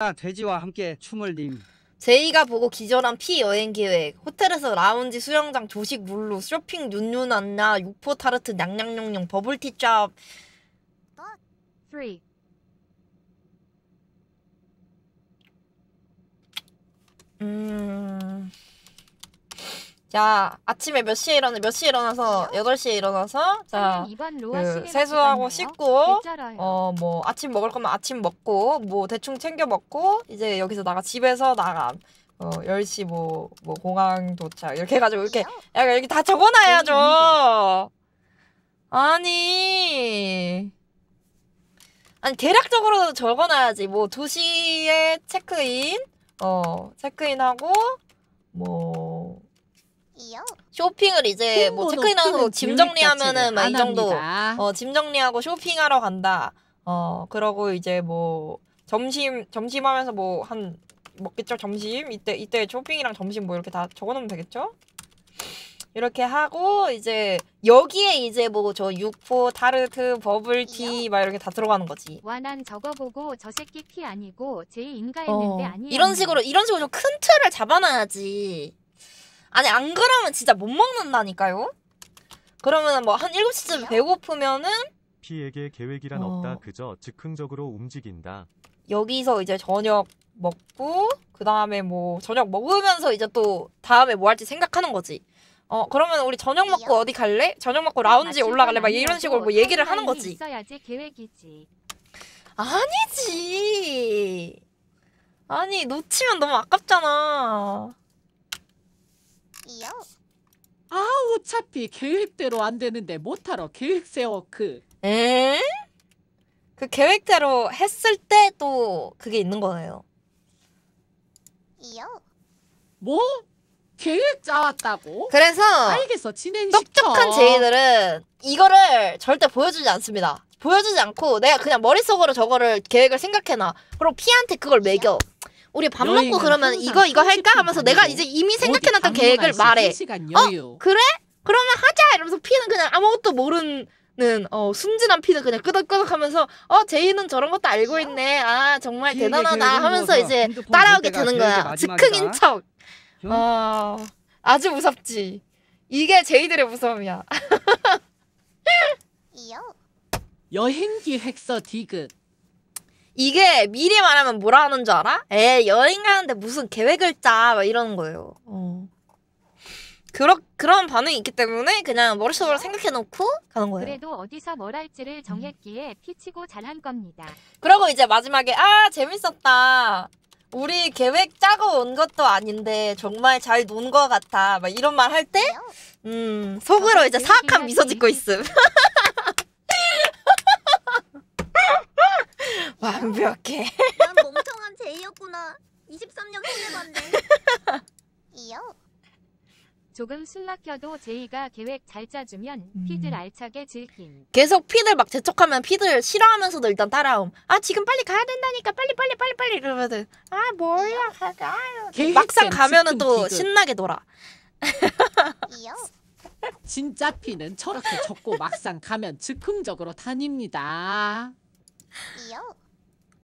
아, 돼지와 함께 춤을 님. 제이가 보고 기절한 피 여행 계획. 호텔에서 라운지 수영장 조식 물로 쇼핑 눈윤안나 육포 타르트 냥냥냥냥 버블티샵. 3, 야 아침에 몇 시에 일어나 몇 시에 일어나서 여덟 시에 일어나서 자 그, 세수하고 씻고 어 뭐 아침 먹을 거면 아침 먹고 뭐 대충 챙겨 먹고 이제 여기서 나가 집에서 나감 어 10시 뭐 뭐 공항 도착 이렇게 해가지고 이렇게 야 여기 다 적어놔야죠 네, 아니 아니 대략적으로 적어놔야지 뭐 2시에 체크인 어 체크인하고 쇼핑을 이제 뭐 체크인하고 짐 정리하면은 막이 정도 어, 짐 정리하고 쇼핑하러 간다. 어 그러고 이제 뭐 점심 점심 하면서 뭐 한 먹겠죠 점심 이때 이때 쇼핑이랑 점심 뭐 이렇게 다 적어놓으면 되겠죠? 이렇게 하고 이제 여기에 이제 뭐 저 육포 타르트 버블티 막 이렇게 다 들어가는 거지. 와난적어 보고 저 새끼 피 아니고 제 인가 했는데 어. 아니 이런 식으로 이런 식으로 좀 큰 틀을 잡아놔야지. 아니 안 그러면 진짜 못 먹는다니까요. 그러면은 뭐한 7시쯤 배고프면은 피에게 계획이란 어. 없다. 그저 즉흥적으로 움직인다. 여기서 이제 저녁 먹고 그 다음에 뭐 저녁 먹으면서 이제 또 다음에 뭐 할지 생각하는 거지. 어 그러면 우리 저녁 네, 먹고 어디 갈래? 저녁 먹고 라운지 네, 올라갈래? 막 이런 식으로 뭐 얘기를 하는 거지. 있어야지 계획이지. 아니지. 아니 놓치면 너무 아깝잖아. 계획요아 어차피 계획대로 안 되는데 못하러 계획 세워 그. 에? 그 계획대로 했을 때또 그게 있는 거예요. 이요? 뭐? 계획 짜왔다고? 그래서 알겠어 진행시켜. 똑똑한 제이들은 이거를 절대 보여주지 않습니다. 보여주지 않고 내가 그냥 머릿속으로 저거를 계획을 생각해놔. 그럼 피한테 그걸 매겨. 우리 밥 먹고 그러면 이거 이거 할까 하면서 내가 이제 이미 생각해놨던 계획을 말해. 어 그래? 그러면 하자 이러면서 피는 그냥 아무것도 모르는 어, 순진한 피는 그냥 끄덕끄덕하면서 어 제이는 저런 것도 알고 있네 아 정말 대단하다 하면서 이제 따라오게 되는 거야 즉흥인 척. 아 아주 무섭지. 이게 제이들의 무서움이야. 여행 기획서 디귿 이게 미리 말하면 뭐라 하는 줄 알아? 에 여행 가는데 무슨 계획을 짜 막 이러는 거예요. 어. 그러, 그런 반응이 있기 때문에 그냥 머릿속으로 생각해놓고 가는 거예요. 그래도 어디서 뭘 할지를 음. 정했기에 피치고 잘한 겁니다. 그러고 이제 마지막에 아 재밌었다. 우리 계획 짜고 온 것도 아닌데 정말 잘 논 거 같아. 막 이런 말 할 때, 음 속으로 어, 이제 사악한 미소 짓고 있음. 완벽해. 난 멍청한 제이였구나. 23년 후에만네 이요. 조금 술락혀도 제이가 계획 잘 짜주면 음. 피들 알차게 즐김. 계속 피들 막 재촉하면 피들 싫어하면서도 일단 따라옴. 아 지금 빨리 가야 된다니까 빨리 빨리 빨리 빨리 이러면은 아 몰라 가자 막상 가면은 또 신나게 놀아. 이요. 진짜 피는 저렇게 적고 막상 가면 즉흥적으로 다닙니다. 이요.